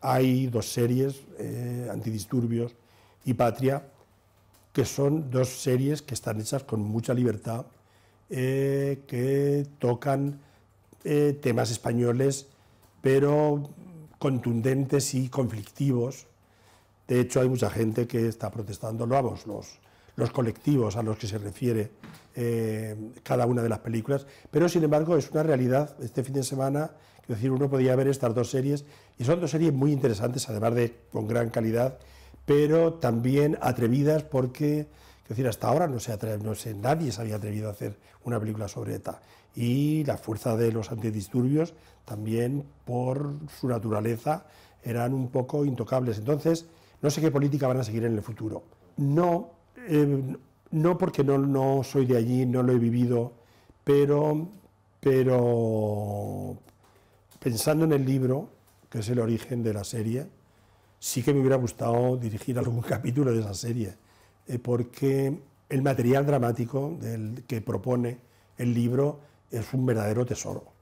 hay dos series, eh, Antidisturbios y Patria, que son dos series que están hechas con mucha libertad, eh, que tocan eh, temas españoles, pero contundentes y conflictivos. De hecho, hay mucha gente que está protestando, lo vamos, los los colectivos a los que se refiere eh, cada una de las películas, pero sin embargo es una realidad este fin de semana, es decir, uno podía ver estas dos series, y son dos series muy interesantes, además de con gran calidad, pero también atrevidas porque, es decir, hasta ahora no se atreve, no sé, nadie se había atrevido a hacer una película sobre ETA, y la fuerza de los antidisturbios también por su naturaleza eran un poco intocables, entonces no sé qué política van a seguir en el futuro. No Em, no porque no, soy de allí, no lo he vivido, pero, pero pensando en el libro, que es el origen de la serie, sí que me hubiera gustado dirigir algún capítulo de esa serie, eh, porque el material dramático que propone el libro es un verdadero tesoro.